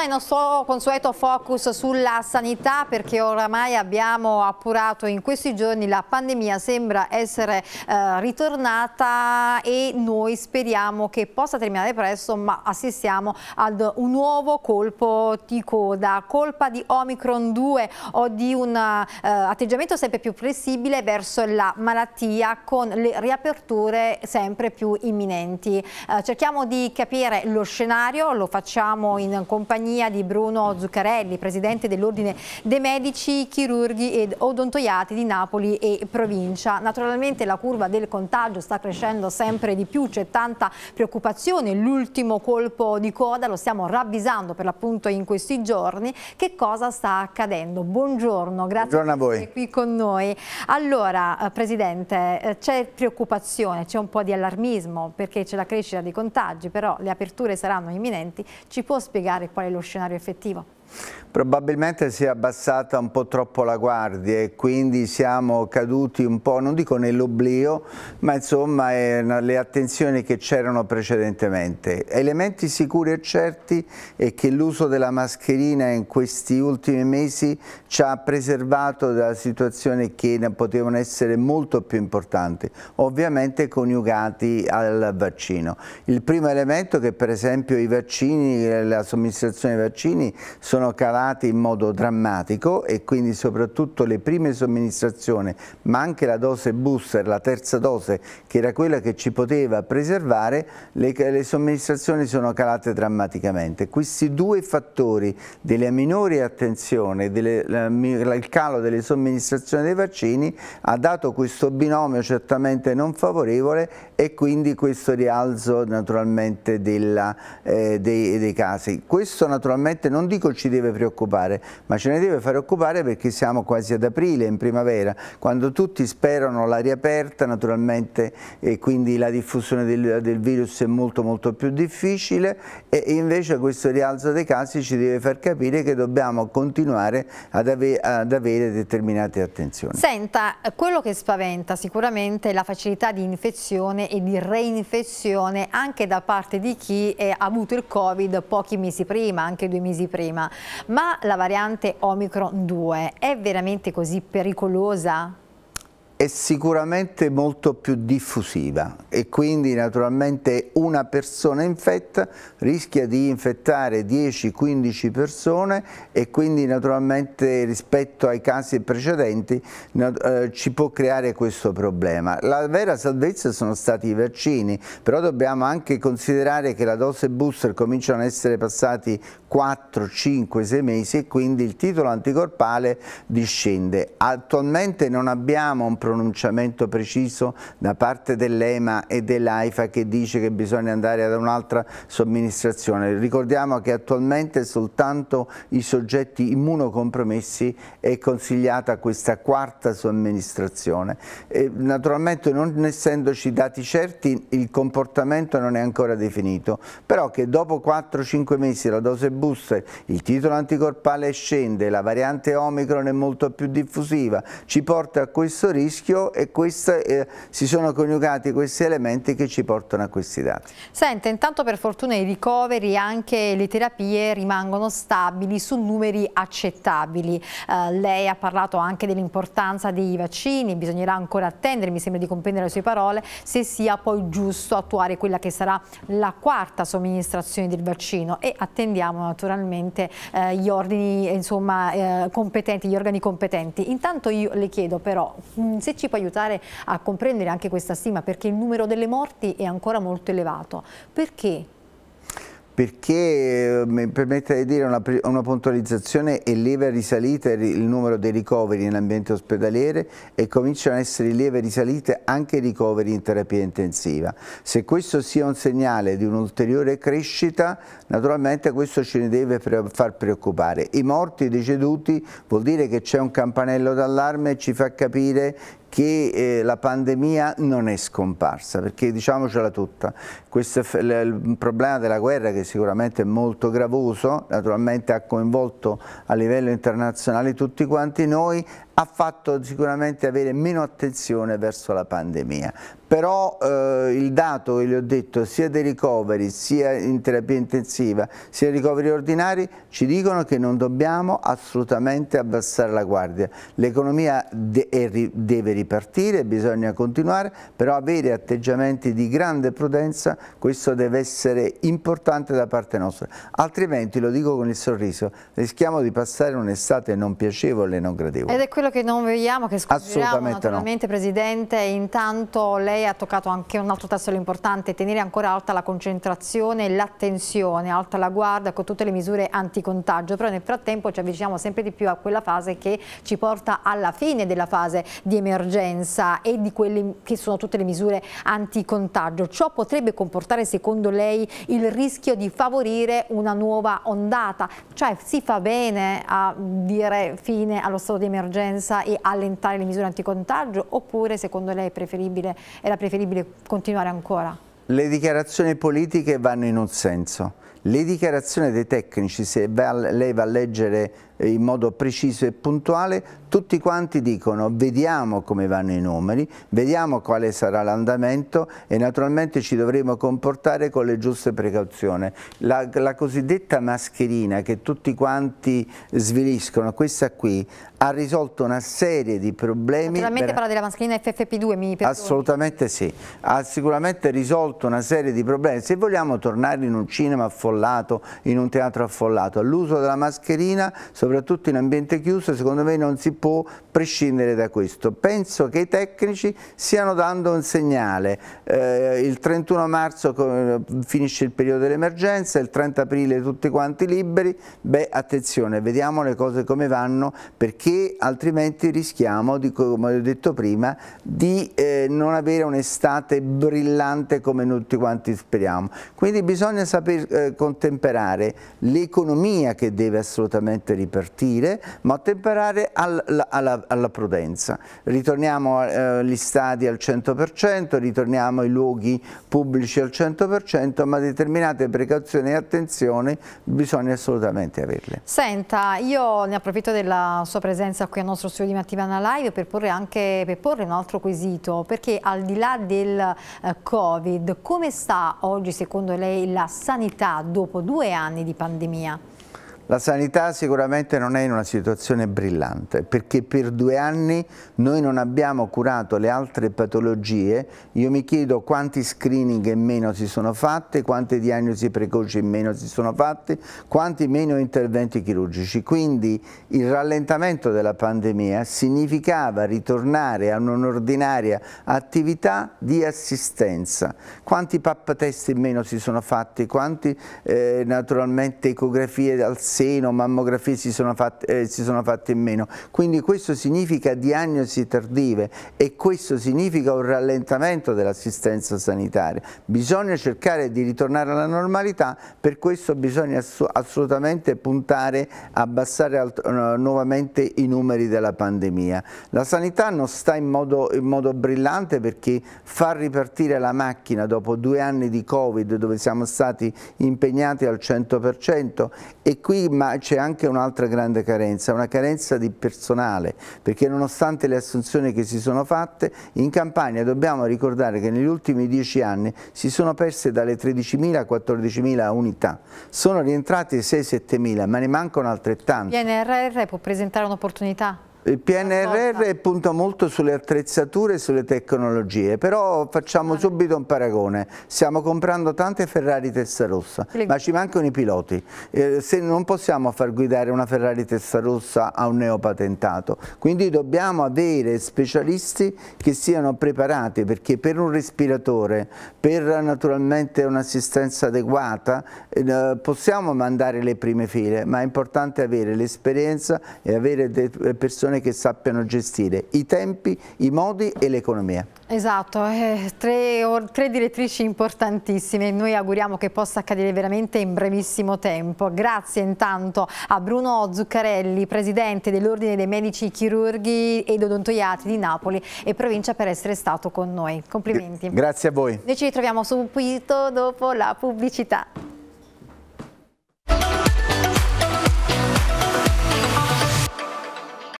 torna il nostro consueto focus sulla sanità perché oramai abbiamo appurato in questi giorni la pandemia sembra essere eh, ritornata e noi speriamo che possa terminare presto ma assistiamo ad un nuovo colpo di coda, colpa di Omicron 2 o di un eh, atteggiamento sempre più flessibile verso la malattia con le riaperture sempre più imminenti. Eh, cerchiamo di capire lo scenario, lo facciamo in compagnia compagnia di Bruno Zuccarelli, presidente dell'Ordine dei Medici, Chirurghi ed Odontoiati di Napoli e provincia. Naturalmente la curva del contagio sta crescendo sempre di più, c'è tanta preoccupazione, l'ultimo colpo di coda lo stiamo ravvisando per l'appunto in questi giorni. Che cosa sta accadendo? Buongiorno, grazie Buongiorno a voi. per essere qui con noi. Allora, eh, Presidente, eh, c'è preoccupazione, c'è un po' di allarmismo perché c'è la crescita dei contagi, però le aperture saranno imminenti. Ci può spiegare qual è lo scenario effettivo? Probabilmente si è abbassata un po' troppo la guardia e quindi siamo caduti un po', non dico nell'oblio, ma insomma eh, le attenzioni che c'erano precedentemente. Elementi sicuri e certi è che l'uso della mascherina in questi ultimi mesi ci ha preservato da situazioni che potevano essere molto più importanti, ovviamente coniugati al vaccino. Il primo elemento è che per esempio i vaccini, la somministrazione dei vaccini sono sono calati in modo drammatico e quindi soprattutto le prime somministrazioni, ma anche la dose booster, la terza dose, che era quella che ci poteva preservare, le, le somministrazioni sono calate drammaticamente. Questi due fattori della minore attenzione, delle, la, il calo delle somministrazioni dei vaccini, ha dato questo binomio certamente non favorevole e quindi questo rialzo naturalmente della, eh, dei, dei casi. Questo naturalmente non dico ci deve preoccupare, ma ce ne deve fare occupare perché siamo quasi ad aprile, in primavera, quando tutti sperano l'aria aperta naturalmente e quindi la diffusione del, del virus è molto molto più difficile e invece questo rialzo dei casi ci deve far capire che dobbiamo continuare ad, ave, ad avere determinate attenzioni. Senta, quello che spaventa sicuramente è la facilità di infezione e di reinfezione anche da parte di chi ha avuto il Covid pochi mesi prima, anche due mesi prima ma la variante Omicron 2 è veramente così pericolosa? è sicuramente molto più diffusiva e quindi naturalmente una persona infetta rischia di infettare 10-15 persone e quindi naturalmente rispetto ai casi precedenti eh, ci può creare questo problema. La vera salvezza sono stati i vaccini, però dobbiamo anche considerare che la dose booster cominciano ad essere passati 4, 5, 6 mesi e quindi il titolo anticorpale discende. Attualmente non abbiamo un problema pronunciamento preciso da parte dell'EMA e dell'AIFA che dice che bisogna andare ad un'altra somministrazione. Ricordiamo che attualmente soltanto i soggetti immunocompromessi è consigliata questa quarta somministrazione. E naturalmente non essendoci dati certi il comportamento non è ancora definito, però che dopo 4-5 mesi la dose booster, il titolo anticorpale scende, la variante Omicron è molto più diffusiva, ci porta a questo rischio rischio e questo, eh, si sono coniugati questi elementi che ci portano a questi dati. Sente, intanto per fortuna i ricoveri e anche le terapie rimangono stabili su numeri accettabili. Eh, lei ha parlato anche dell'importanza dei vaccini, bisognerà ancora attendere, mi sembra di comprendere le sue parole, se sia poi giusto attuare quella che sarà la quarta somministrazione del vaccino e attendiamo naturalmente eh, gli ordini insomma, eh, competenti, gli organi competenti. Intanto io le chiedo però, mm, se se ci può aiutare a comprendere anche questa stima, perché il numero delle morti è ancora molto elevato. Perché? perché eh, mi permette di dire una, una puntualizzazione è lieve risalita il numero dei ricoveri nell'ambiente ospedaliere e cominciano ad essere lieve risalite anche i ricoveri in terapia intensiva. Se questo sia un segnale di un'ulteriore crescita, naturalmente questo ce ne deve far preoccupare. I morti deceduti vuol dire che c'è un campanello d'allarme e ci fa capire che eh, la pandemia non è scomparsa, perché diciamocela tutta, questo il problema della guerra che sicuramente è molto gravoso, naturalmente ha coinvolto a livello internazionale tutti quanti noi, ha fatto sicuramente avere meno attenzione verso la pandemia. Però eh, il dato che le ho detto sia dei ricoveri sia in terapia intensiva sia dei ricoveri ordinari ci dicono che non dobbiamo assolutamente abbassare la guardia. L'economia de deve ripartire, bisogna continuare, però avere atteggiamenti di grande prudenza questo deve essere importante da parte nostra. Altrimenti, lo dico con il sorriso, rischiamo di passare un'estate non piacevole e non gradevole. Ed è quello che non vediamo, che scopriamo naturalmente no. Presidente, intanto lei ha toccato anche un altro tassello importante, tenere ancora alta la concentrazione l'attenzione, alta la guardia con tutte le misure anticontagio, però nel frattempo ci avviciniamo sempre di più a quella fase che ci porta alla fine della fase di emergenza e di quelle che sono tutte le misure anticontagio. Ciò potrebbe comportare secondo lei il rischio di favorire una nuova ondata, cioè si fa bene a dire fine allo stato di emergenza? urgenza e allentare le misure anticontagio oppure secondo lei preferibile, era preferibile continuare ancora? Le dichiarazioni politiche vanno in un senso, le dichiarazioni dei tecnici, se lei va a leggere eh, in modo preciso e puntuale, tutti quanti dicono vediamo come vanno i numeri, vediamo quale sarà l'andamento e naturalmente ci dovremo comportare con le giuste precauzioni. La, la cosiddetta mascherina che tutti quanti sviliscono, questa qui, ha risolto una serie di problemi. Naturalmente per... parla della mascherina FFP2, mi perdoni. Assolutamente sì, ha sicuramente risolto una serie di problemi. Se vogliamo tornare in un cinema affollato, in un teatro affollato, l'uso della mascherina, soprattutto soprattutto in ambiente chiuso, secondo me non si può prescindere da questo. Penso che i tecnici stiano dando un segnale. Eh, il 31 marzo finisce il periodo dell'emergenza, il 30 aprile tutti quanti liberi. Beh, attenzione, vediamo le cose come vanno perché altrimenti rischiamo, di, come ho detto prima, di eh, non avere un'estate brillante come tutti quanti speriamo. Quindi bisogna saper eh, contemperare l'economia che deve assolutamente ripartire avvertire, ma ottemperare al, alla, alla, alla, prudenza. Ritorniamo agli eh, stadi al 100%, ritorniamo ai luoghi pubblici al 100%, ma determinate precauzioni e attenzioni bisogna assolutamente averle. Senta, io ne approfitto della sua presenza qui al nostro studio di Mattivana Live per porre, anche, per porre un altro quesito, perché al di là del eh, Covid, come sta oggi secondo lei la sanità dopo due anni di pandemia? La sanità sicuramente non è in una situazione brillante perché per due anni noi non abbiamo curato le altre patologie. Io mi chiedo quanti screening in meno si sono fatti, quante diagnosi precoci in meno si sono fatte, quanti meno interventi chirurgici. Quindi il rallentamento della pandemia significava ritornare a un'ordinaria attività di assistenza. Quanti pappatesti in meno si sono fatti, quanti eh, naturalmente ecografie al seno seno, mammografie si sono, fatte, eh, si sono fatte in meno. Quindi questo significa diagnosi tardive e questo significa un rallentamento dell'assistenza sanitaria. Bisogna cercare di ritornare alla normalità, per questo bisogna assolutamente puntare a abbassare eh, nuovamente i numeri della pandemia. La sanità non sta in modo, in modo brillante perché far ripartire la macchina dopo due anni di Covid dove siamo stati impegnati al 100% e qui ma c'è anche un'altra grande carenza, una carenza di personale, perché nonostante le assunzioni che si sono fatte, in Campania dobbiamo ricordare che negli ultimi dieci anni si sono perse dalle 13.000 a 14.000 unità, sono rientrate 6-7.000, ma ne mancano altrettanti. PNRR può presentare un'opportunità? Il PNRR punta molto sulle attrezzature e sulle tecnologie, però facciamo subito un paragone. Stiamo comprando tante Ferrari testa Testarossa, ma ci mancano i piloti. Eh, se non possiamo far guidare una Ferrari testa rossa a un neopatentato, quindi dobbiamo avere specialisti che siano preparati, perché per un respiratore, per naturalmente un'assistenza adeguata, eh, possiamo mandare le prime file, ma è importante avere l'esperienza e avere persone che sappiano gestire i tempi, i modi e l'economia. Esatto, eh, tre, tre direttrici importantissime, e noi auguriamo che possa accadere veramente in brevissimo tempo. Grazie intanto a Bruno Zuccarelli, Presidente dell'Ordine dei Medici Chirurghi ed Odontoiati di Napoli e Provincia per essere stato con noi. Complimenti. Grazie a voi. Noi ci ritroviamo subito dopo la pubblicità.